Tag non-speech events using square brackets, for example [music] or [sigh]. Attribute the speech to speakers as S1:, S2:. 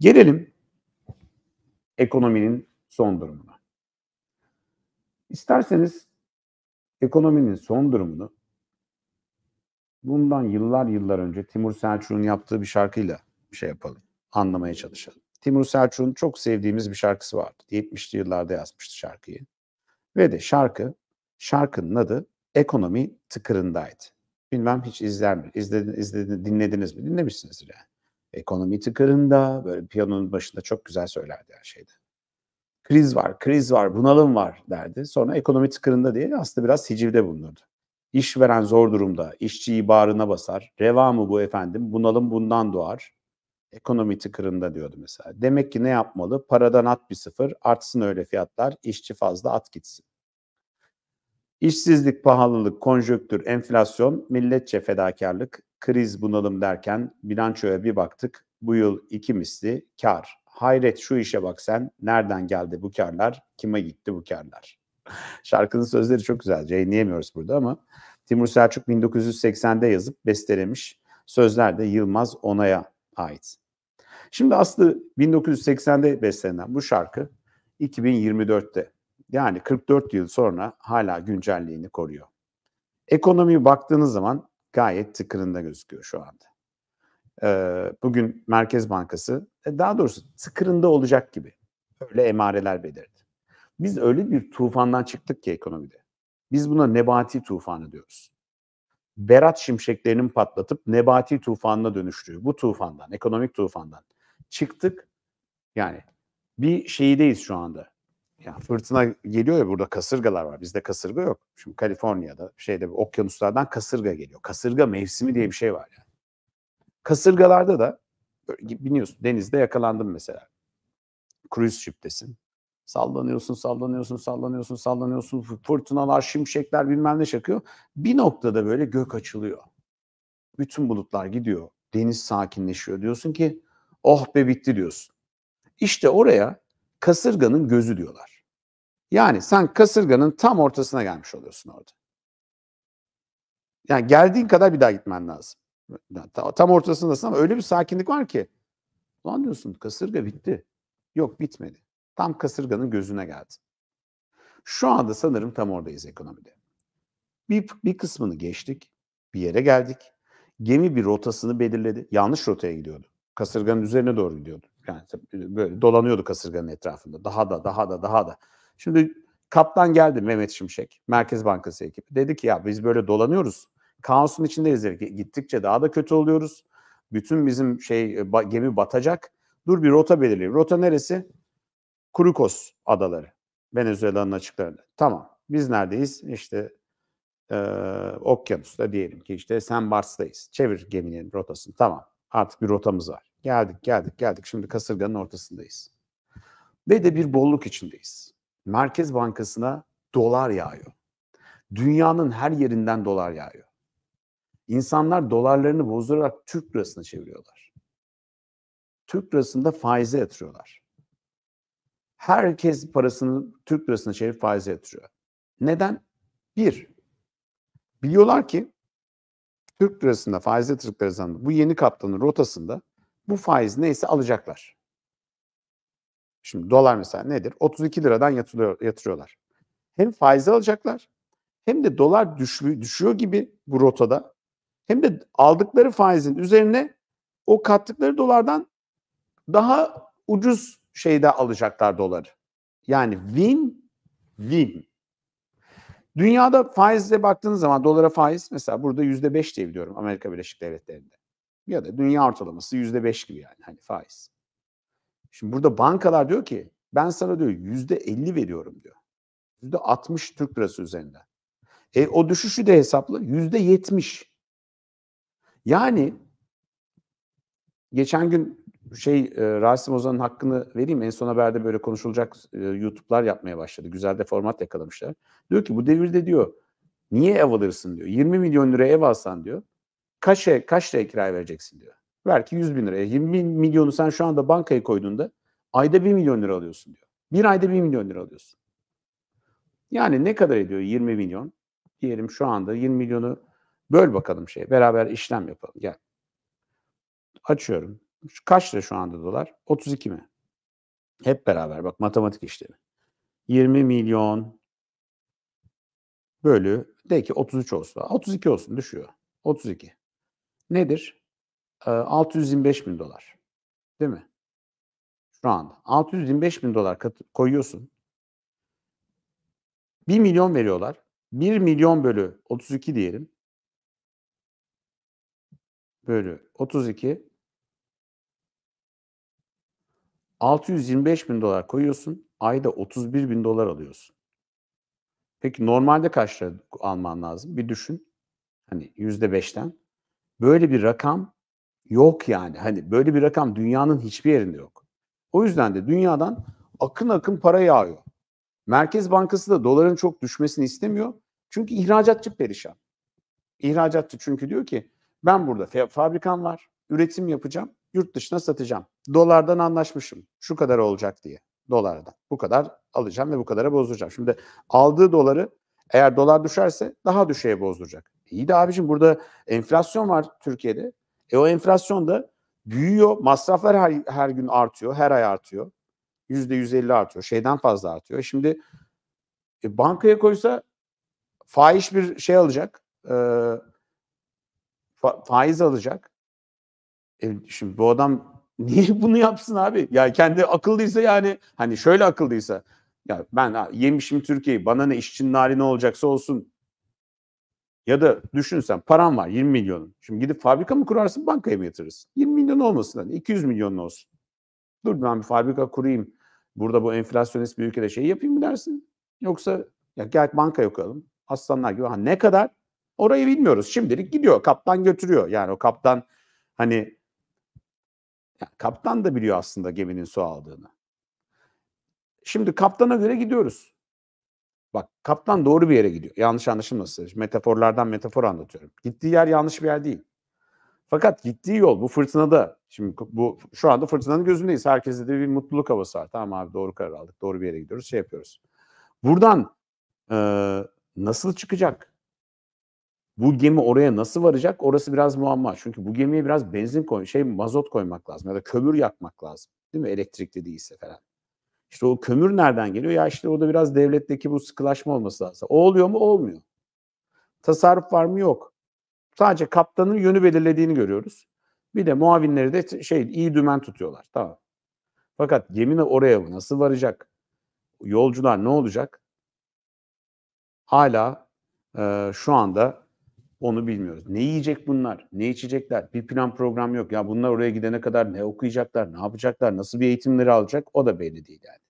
S1: Gelelim ekonominin son durumuna. İsterseniz ekonominin son durumunu bundan yıllar yıllar önce Timur Selçuk'un yaptığı bir şarkıyla bir şey yapalım, anlamaya çalışalım. Timur Selçuk'un çok sevdiğimiz bir şarkısı vardı. 70'li yıllarda yazmıştı şarkıyı. Ve de şarkı, şarkının adı Ekonomi Tıkırındaydı. Bilmem hiç izler mi? İzledin, izledin, dinlediniz mi? Dinlemişsinizdir yani. Ekonomi tıkırında, böyle piyanonun başında çok güzel söylerdi her şeyde. Kriz var, kriz var, bunalım var derdi. Sonra ekonomi tıkırında diye aslında biraz hicivde bulunurdu. İş veren zor durumda, işçiyi bağrına basar. Reva mı bu efendim? Bunalım bundan doğar. Ekonomi tıkırında diyordu mesela. Demek ki ne yapmalı? Paradan at bir sıfır, artsın öyle fiyatlar, işçi fazla at gitsin. İşsizlik, pahalılık, konjöktür, enflasyon, milletçe fedakarlık, kriz bunalım derken bilançoya bir baktık. Bu yıl iki misli kar. Hayret şu işe bak sen. Nereden geldi bu karlar? Kime gitti bu karlar? [laughs] Şarkının sözleri çok güzel. Yayınlayamıyoruz burada ama Timur Selçuk 1980'de yazıp bestelemiş. Sözler de Yılmaz Onay'a ait. Şimdi aslı 1980'de bestelenen bu şarkı 2024'te yani 44 yıl sonra hala güncelliğini koruyor. Ekonomiye baktığınız zaman gayet tıkırında gözüküyor şu anda. bugün Merkez Bankası e, daha doğrusu tıkırında olacak gibi öyle emareler belirdi. Biz öyle bir tufandan çıktık ki ekonomide. Biz buna nebati tufanı diyoruz. Berat şimşeklerinin patlatıp nebati tufanına dönüştüğü bu tufandan, ekonomik tufandan çıktık. Yani bir şeydeyiz şu anda ya fırtına geliyor ya burada kasırgalar var. Bizde kasırga yok. Şimdi Kaliforniya'da şeyde okyanuslardan kasırga geliyor. Kasırga mevsimi diye bir şey var yani. Kasırgalarda da biniyorsun denizde yakalandım mesela. Cruise ship'tesin. Sallanıyorsun, sallanıyorsun, sallanıyorsun, sallanıyorsun. Fırtınalar, şimşekler bilmem ne çakıyor. Bir noktada böyle gök açılıyor. Bütün bulutlar gidiyor. Deniz sakinleşiyor. Diyorsun ki oh be bitti diyorsun. İşte oraya kasırganın gözü diyorlar. Yani sen kasırganın tam ortasına gelmiş oluyorsun orada. Yani geldiğin kadar bir daha gitmen lazım. Tam ortasındasın ama öyle bir sakinlik var ki. Ulan diyorsun kasırga bitti. Yok bitmedi. Tam kasırganın gözüne geldi. Şu anda sanırım tam oradayız ekonomide. Bir, bir kısmını geçtik. Bir yere geldik. Gemi bir rotasını belirledi. Yanlış rotaya gidiyordu. Kasırganın üzerine doğru gidiyordu. Yani e, böyle dolanıyordu kasırganın etrafında. Daha da daha da daha da. Şimdi kaptan geldi Mehmet Şimşek. Merkez Bankası ekibi. Dedi ki ya biz böyle dolanıyoruz. Kaosun içindeyiz dedi. Gittikçe daha da kötü oluyoruz. Bütün bizim şey e, gemi batacak. Dur bir rota belirleyelim. Rota neresi? Kurukos adaları. Venezuela'nın açıklarında. Tamam. Biz neredeyiz? İşte e, okyanusta diyelim ki işte Sen Barts'tayız. Çevir geminin rotasını. Tamam. Artık bir rotamız var. Geldik, geldik, geldik. Şimdi kasırganın ortasındayız. Ve de bir bolluk içindeyiz. Merkez Bankası'na dolar yağıyor. Dünyanın her yerinden dolar yağıyor. İnsanlar dolarlarını bozdurarak Türk lirasına çeviriyorlar. Türk lirasında faize yatırıyorlar. Herkes parasını Türk lirasına çevirip faize yatırıyor. Neden? Bir, biliyorlar ki Türk lirasında faize yatırdıkları zaman bu yeni kaptanın rotasında bu faiz neyse alacaklar. Şimdi dolar mesela nedir? 32 liradan yatırıyor, yatırıyorlar. Hem faizi alacaklar hem de dolar düşü, düşüyor gibi bu rotada hem de aldıkları faizin üzerine o kattıkları dolardan daha ucuz şeyde alacaklar doları. Yani win win. Dünyada faizle baktığınız zaman dolara faiz mesela burada yüzde beş diye biliyorum Amerika Birleşik Devletleri'nde. Ya da dünya ortalaması yüzde beş gibi yani hani faiz. Şimdi burada bankalar diyor ki ben sana diyor yüzde elli veriyorum diyor. Yüzde altmış Türk lirası üzerinde. E o düşüşü de hesapla yüzde yetmiş. Yani geçen gün şey e, Rasim Ozan'ın hakkını vereyim en son haberde böyle konuşulacak e, YouTube'lar yapmaya başladı. Güzel de format yakalamışlar. Diyor ki bu devirde diyor niye ev alırsın diyor. 20 milyon lira ev alsan diyor kaşe, kaç liraya kiraya vereceksin diyor. Ver ki 100 bin liraya. 20 bin milyonu sen şu anda bankaya koyduğunda ayda 1 milyon lira alıyorsun diyor. Bir ayda 1 milyon lira alıyorsun. Yani ne kadar ediyor 20 milyon? Diyelim şu anda 20 milyonu böl bakalım şey. Beraber işlem yapalım. Gel. Açıyorum. Kaç lira şu anda dolar? 32 mi? Hep beraber bak matematik işlemi. 20 milyon bölü de ki 33 olsun. 32 olsun düşüyor. 32 nedir? E, 625 bin dolar. Değil mi? Şu anda. 625 bin dolar koyuyorsun. 1 milyon veriyorlar. 1 milyon bölü 32 diyelim. Bölü 32. 625 bin dolar koyuyorsun. Ayda 31 bin dolar alıyorsun. Peki normalde kaç lira alman lazım? Bir düşün. Hani %5'ten Böyle bir rakam yok yani. Hani böyle bir rakam dünyanın hiçbir yerinde yok. O yüzden de dünyadan akın akın para yağıyor. Merkez Bankası da doların çok düşmesini istemiyor. Çünkü ihracatçı perişan. İhracatçı çünkü diyor ki ben burada fabrikam var, üretim yapacağım, yurt dışına satacağım. Dolardan anlaşmışım. Şu kadar olacak diye. Dolardan. Bu kadar alacağım ve bu kadara bozduracağım. Şimdi aldığı doları eğer dolar düşerse daha düşeye bozduracak. İyi de abicim burada enflasyon var Türkiye'de. E o enflasyon da büyüyor. Masraflar her, her gün artıyor. Her ay artıyor. Yüzde yüz elli artıyor. Şeyden fazla artıyor. Şimdi e, bankaya koysa faiz bir şey alacak. E, fa, faiz alacak. E, şimdi bu adam [laughs] niye bunu yapsın abi? Ya kendi akıllıysa yani hani şöyle akıllıysa ya ben yemişim Türkiye'yi bana ne işçinin hali ne olacaksa olsun ya da düşünsen paran var 20 milyonun. Şimdi gidip fabrika mı kurarsın bankaya mı yatırırsın? 20 milyon olmasın hani 200 milyon olsun. Dur ben bir fabrika kurayım. Burada bu enflasyonist bir ülkede şey yapayım mı dersin? Yoksa ya gel banka yokalım. Aslanlar gibi. Ha, ne kadar? Orayı bilmiyoruz. Şimdilik gidiyor. Kaptan götürüyor. Yani o kaptan hani ya kaptan da biliyor aslında geminin su aldığını. Şimdi kaptana göre gidiyoruz. Bak kaptan doğru bir yere gidiyor. Yanlış anlaşılmasın. Metaforlardan metafor anlatıyorum. Gittiği yer yanlış bir yer değil. Fakat gittiği yol bu fırtınada. Şimdi bu şu anda fırtınanın gözündeyiz. Herkeste de bir mutluluk havası var. Tamam abi doğru karar aldık. Doğru bir yere gidiyoruz. Şey yapıyoruz. Buradan e, nasıl çıkacak? Bu gemi oraya nasıl varacak? Orası biraz muamma. Çünkü bu gemiye biraz benzin koy, şey mazot koymak lazım ya da kömür yakmak lazım. Değil mi? Elektrikli değilse falan. İşte o kömür nereden geliyor? Ya işte o da biraz devletteki bu sıkılaşma olması lazım. O oluyor mu? Olmuyor. Tasarruf var mı? Yok. Sadece kaptanın yönü belirlediğini görüyoruz. Bir de muavinleri de şey iyi dümen tutuyorlar. Tamam. Fakat gemine oraya nasıl varacak? Yolcular ne olacak? Hala e, şu anda onu bilmiyoruz. Ne yiyecek bunlar? Ne içecekler? Bir plan program yok. Ya bunlar oraya gidene kadar ne okuyacaklar? Ne yapacaklar? Nasıl bir eğitimleri alacak? O da belli değil yani.